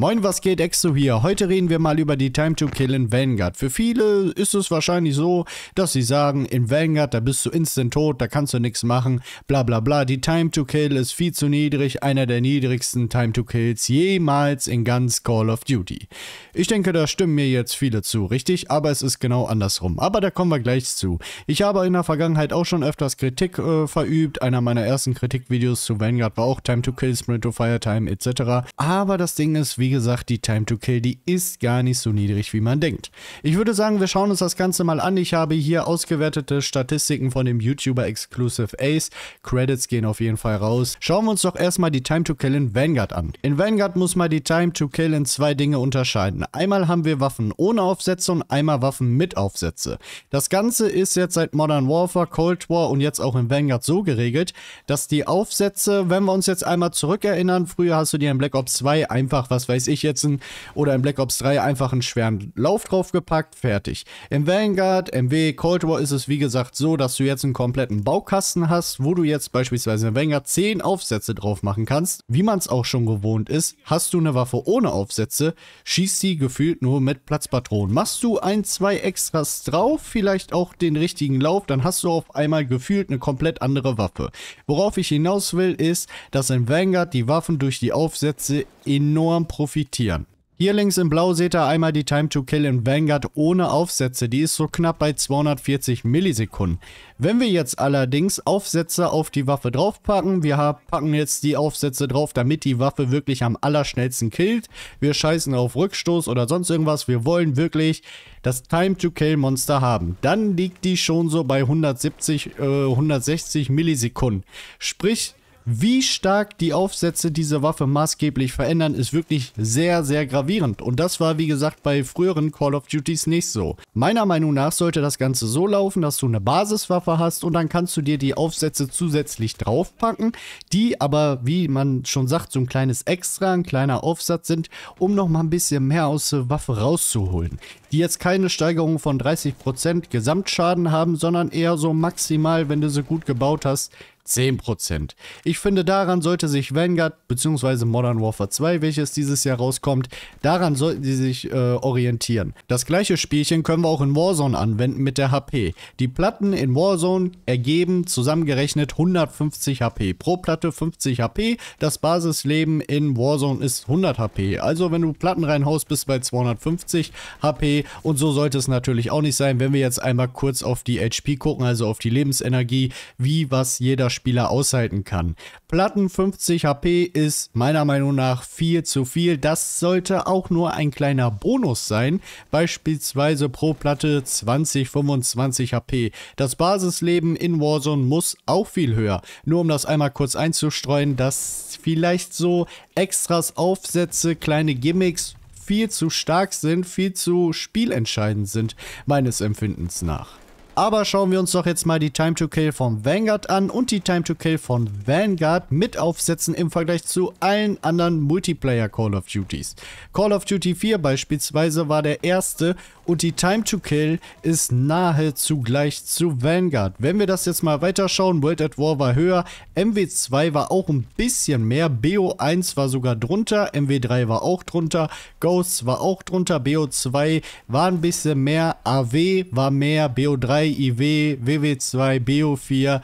Moin, was geht? Exo hier. Heute reden wir mal über die Time to Kill in Vanguard. Für viele ist es wahrscheinlich so, dass sie sagen, in Vanguard, da bist du instant tot, da kannst du nichts machen, bla bla bla. Die Time to Kill ist viel zu niedrig, einer der niedrigsten Time to Kills jemals in ganz Call of Duty. Ich denke, da stimmen mir jetzt viele zu, richtig? Aber es ist genau andersrum. Aber da kommen wir gleich zu. Ich habe in der Vergangenheit auch schon öfters Kritik äh, verübt. Einer meiner ersten Kritikvideos zu Vanguard war auch Time to Kill, Sprint to Fire Time etc. Aber das Ding ist, wie wie gesagt, die Time to Kill, die ist gar nicht so niedrig, wie man denkt. Ich würde sagen, wir schauen uns das Ganze mal an. Ich habe hier ausgewertete Statistiken von dem YouTuber Exclusive Ace. Credits gehen auf jeden Fall raus. Schauen wir uns doch erstmal die Time to Kill in Vanguard an. In Vanguard muss man die Time to Kill in zwei Dinge unterscheiden. Einmal haben wir Waffen ohne Aufsätze und einmal Waffen mit Aufsätze. Das Ganze ist jetzt seit Modern Warfare, Cold War und jetzt auch in Vanguard so geregelt, dass die Aufsätze, wenn wir uns jetzt einmal zurückerinnern, früher hast du dir in Black Ops 2 einfach, was weiß weiß ich jetzt, ein, oder in Black Ops 3 einfach einen schweren Lauf draufgepackt, fertig. Im Vanguard, MW, Cold War ist es wie gesagt so, dass du jetzt einen kompletten Baukasten hast, wo du jetzt beispielsweise im Vanguard 10 Aufsätze drauf machen kannst. Wie man es auch schon gewohnt ist, hast du eine Waffe ohne Aufsätze, schießt sie gefühlt nur mit Platzpatronen. Machst du ein, zwei Extras drauf, vielleicht auch den richtigen Lauf, dann hast du auf einmal gefühlt eine komplett andere Waffe. Worauf ich hinaus will, ist, dass in Vanguard die Waffen durch die Aufsätze enorm profitieren. Hier links im Blau seht ihr einmal die Time to Kill in Vanguard ohne Aufsätze. Die ist so knapp bei 240 Millisekunden. Wenn wir jetzt allerdings Aufsätze auf die Waffe draufpacken, wir packen jetzt die Aufsätze drauf, damit die Waffe wirklich am allerschnellsten killt. Wir scheißen auf Rückstoß oder sonst irgendwas. Wir wollen wirklich das Time to Kill Monster haben. Dann liegt die schon so bei 170, äh, 160 Millisekunden. Sprich, wie stark die Aufsätze diese Waffe maßgeblich verändern, ist wirklich sehr, sehr gravierend. Und das war, wie gesagt, bei früheren Call of Duties nicht so. Meiner Meinung nach sollte das Ganze so laufen, dass du eine Basiswaffe hast und dann kannst du dir die Aufsätze zusätzlich draufpacken, die aber, wie man schon sagt, so ein kleines Extra, ein kleiner Aufsatz sind, um nochmal ein bisschen mehr aus der Waffe rauszuholen. Die jetzt keine Steigerung von 30% Gesamtschaden haben, sondern eher so maximal, wenn du sie gut gebaut hast, 10%. Ich finde, daran sollte sich Vanguard bzw. Modern Warfare 2, welches dieses Jahr rauskommt, daran sollten sie sich äh, orientieren. Das gleiche Spielchen können wir auch in Warzone anwenden mit der HP. Die Platten in Warzone ergeben zusammengerechnet 150 HP. Pro Platte 50 HP, das Basisleben in Warzone ist 100 HP. Also wenn du Platten reinhaust, bist du bei 250 HP und so sollte es natürlich auch nicht sein, wenn wir jetzt einmal kurz auf die HP gucken, also auf die Lebensenergie, wie was jeder Spieler Spieler aushalten kann. Platten 50 HP ist meiner Meinung nach viel zu viel. Das sollte auch nur ein kleiner Bonus sein. Beispielsweise pro Platte 20, 25 HP. Das Basisleben in Warzone muss auch viel höher. Nur um das einmal kurz einzustreuen, dass vielleicht so Extras, Aufsätze, kleine Gimmicks viel zu stark sind, viel zu spielentscheidend sind, meines Empfindens nach. Aber schauen wir uns doch jetzt mal die Time to Kill von Vanguard an und die Time to Kill von Vanguard mit Aufsätzen im Vergleich zu allen anderen Multiplayer Call of Duties. Call of Duty 4 beispielsweise war der erste und die Time to Kill ist nahezu gleich zu Vanguard. Wenn wir das jetzt mal weiterschauen, World at War war höher, MW2 war auch ein bisschen mehr, BO1 war sogar drunter, MW3 war auch drunter, Ghosts war auch drunter, BO2 war ein bisschen mehr, AW war mehr, BO3 IW, WW2, BO4,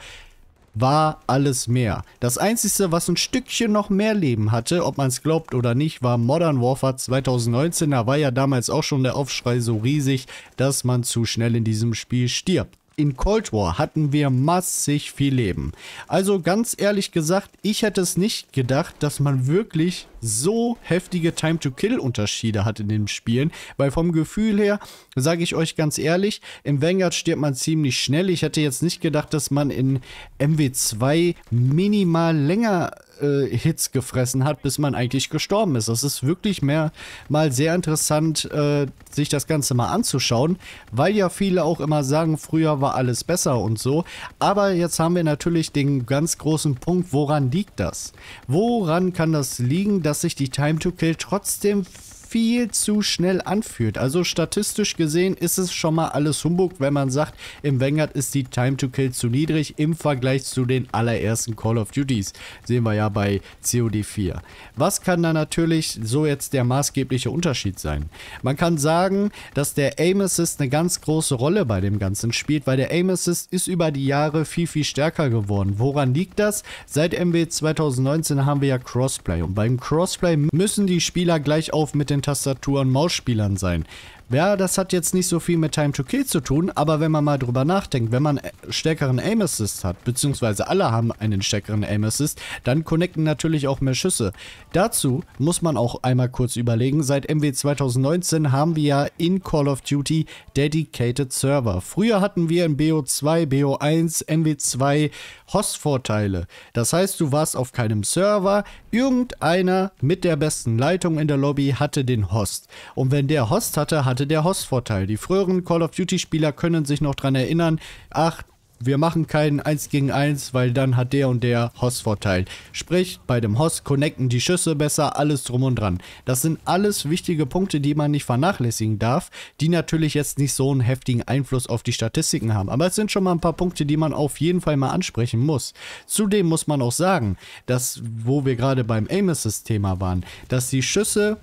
war alles mehr. Das einzige, was ein Stückchen noch mehr Leben hatte, ob man es glaubt oder nicht, war Modern Warfare 2019. Da war ja damals auch schon der Aufschrei so riesig, dass man zu schnell in diesem Spiel stirbt in Cold War hatten wir massig viel Leben. Also ganz ehrlich gesagt, ich hätte es nicht gedacht, dass man wirklich so heftige Time-to-Kill-Unterschiede hat in den Spielen. Weil vom Gefühl her, sage ich euch ganz ehrlich, im Vanguard stirbt man ziemlich schnell. Ich hätte jetzt nicht gedacht, dass man in MW2 minimal länger äh, Hits gefressen hat, bis man eigentlich gestorben ist. Das ist wirklich mehr mal sehr interessant, äh, sich das Ganze mal anzuschauen, weil ja viele auch immer sagen, früher war alles besser und so. Aber jetzt haben wir natürlich den ganz großen Punkt, woran liegt das? Woran kann das liegen, dass sich die Time to Kill trotzdem viel zu schnell anfühlt. Also statistisch gesehen ist es schon mal alles Humbug, wenn man sagt, im Vanguard ist die Time to Kill zu niedrig im Vergleich zu den allerersten Call of Duties. Sehen wir ja bei COD 4. Was kann da natürlich so jetzt der maßgebliche Unterschied sein? Man kann sagen, dass der Aim Assist eine ganz große Rolle bei dem Ganzen spielt, weil der Aim Assist ist über die Jahre viel, viel stärker geworden. Woran liegt das? Seit MW 2019 haben wir ja Crossplay und beim Crossplay müssen die Spieler gleich auf mit den Tastatur- und Mausspielern sein. Ja, das hat jetzt nicht so viel mit Time to Kill zu tun, aber wenn man mal drüber nachdenkt, wenn man äh, stärkeren Aim Assist hat, beziehungsweise alle haben einen stärkeren Aim Assist, dann connecten natürlich auch mehr Schüsse. Dazu muss man auch einmal kurz überlegen, seit MW 2019 haben wir ja in Call of Duty dedicated Server. Früher hatten wir in BO2, BO1, MW2 Host-Vorteile. Das heißt, du warst auf keinem Server, irgendeiner mit der besten Leitung in der Lobby hatte den Host. Und wenn der Host hatte, hat hatte der Host-Vorteil. Die früheren Call of Duty-Spieler können sich noch daran erinnern, ach, wir machen keinen 1 gegen 1, weil dann hat der und der Hoss-Vorteil. Sprich, bei dem Hoss connecten die Schüsse besser, alles drum und dran. Das sind alles wichtige Punkte, die man nicht vernachlässigen darf, die natürlich jetzt nicht so einen heftigen Einfluss auf die Statistiken haben. Aber es sind schon mal ein paar Punkte, die man auf jeden Fall mal ansprechen muss. Zudem muss man auch sagen, dass, wo wir gerade beim Aim-Assist-Thema waren, dass die Schüsse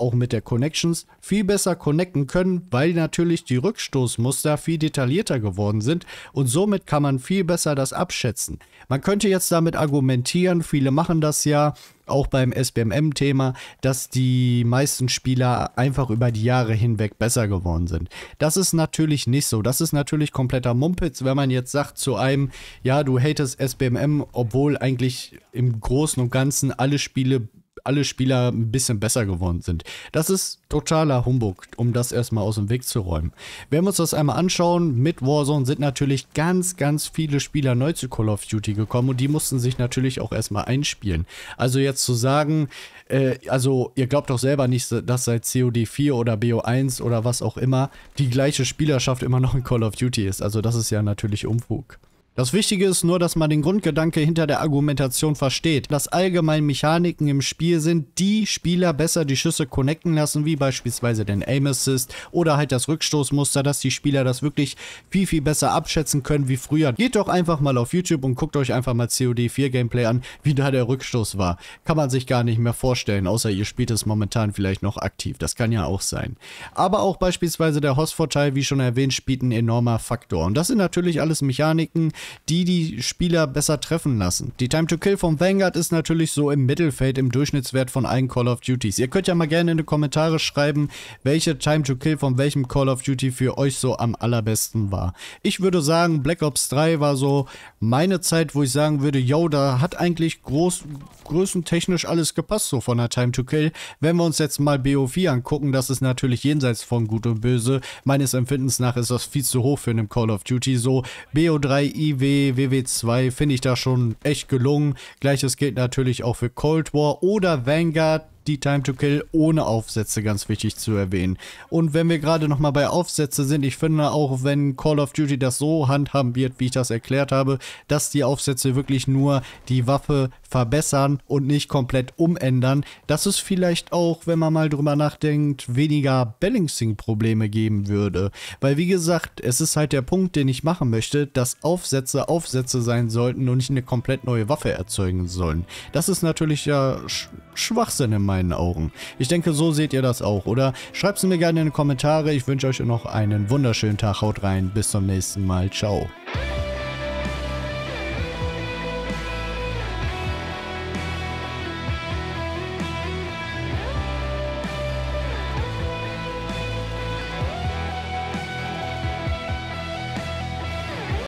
auch mit der Connections, viel besser connecten können, weil natürlich die Rückstoßmuster viel detaillierter geworden sind und somit kann man viel besser das abschätzen. Man könnte jetzt damit argumentieren, viele machen das ja, auch beim SBMM-Thema, dass die meisten Spieler einfach über die Jahre hinweg besser geworden sind. Das ist natürlich nicht so. Das ist natürlich kompletter Mumpitz, wenn man jetzt sagt zu einem, ja, du hatest SBMM, obwohl eigentlich im Großen und Ganzen alle Spiele alle Spieler ein bisschen besser geworden sind. Das ist totaler Humbug, um das erstmal aus dem Weg zu räumen. Wenn wir uns das einmal anschauen, mit Warzone sind natürlich ganz, ganz viele Spieler neu zu Call of Duty gekommen und die mussten sich natürlich auch erstmal einspielen. Also jetzt zu sagen, äh, also ihr glaubt doch selber nicht, dass seit COD 4 oder BO1 oder was auch immer die gleiche Spielerschaft immer noch in Call of Duty ist. Also das ist ja natürlich Umfug. Das Wichtige ist nur, dass man den Grundgedanke hinter der Argumentation versteht, dass allgemein Mechaniken im Spiel sind, die Spieler besser die Schüsse connecten lassen, wie beispielsweise den Aim Assist oder halt das Rückstoßmuster, dass die Spieler das wirklich viel, viel besser abschätzen können wie früher. Geht doch einfach mal auf YouTube und guckt euch einfach mal COD 4 Gameplay an, wie da der Rückstoß war. Kann man sich gar nicht mehr vorstellen, außer ihr spielt es momentan vielleicht noch aktiv. Das kann ja auch sein. Aber auch beispielsweise der Hoss-Vorteil, wie schon erwähnt, spielt ein enormer Faktor. Und das sind natürlich alles Mechaniken, die die Spieler besser treffen lassen. Die Time to Kill von Vanguard ist natürlich so im Mittelfeld im Durchschnittswert von allen Call of Duties. Ihr könnt ja mal gerne in die Kommentare schreiben, welche Time to Kill von welchem Call of Duty für euch so am allerbesten war. Ich würde sagen, Black Ops 3 war so meine Zeit, wo ich sagen würde, yo, da hat eigentlich groß, größentechnisch alles gepasst so von der Time to Kill. Wenn wir uns jetzt mal BO4 angucken, das ist natürlich jenseits von Gut und Böse. Meines Empfindens nach ist das viel zu hoch für einen Call of Duty. So BO3, WIW, WW2 finde ich da schon echt gelungen. Gleiches gilt natürlich auch für Cold War oder Vanguard die Time to Kill ohne Aufsätze ganz wichtig zu erwähnen. Und wenn wir gerade nochmal bei Aufsätze sind, ich finde auch, wenn Call of Duty das so handhaben wird, wie ich das erklärt habe, dass die Aufsätze wirklich nur die Waffe verbessern und nicht komplett umändern, dass es vielleicht auch, wenn man mal drüber nachdenkt, weniger Balancing-Probleme geben würde. Weil wie gesagt, es ist halt der Punkt, den ich machen möchte, dass Aufsätze Aufsätze sein sollten und nicht eine komplett neue Waffe erzeugen sollen. Das ist natürlich ja Sch Schwachsinn in meinen meinen Augen. Ich denke, so seht ihr das auch, oder? Schreibt es mir gerne in die Kommentare. Ich wünsche euch noch einen wunderschönen Tag. Haut rein. Bis zum nächsten Mal. Ciao.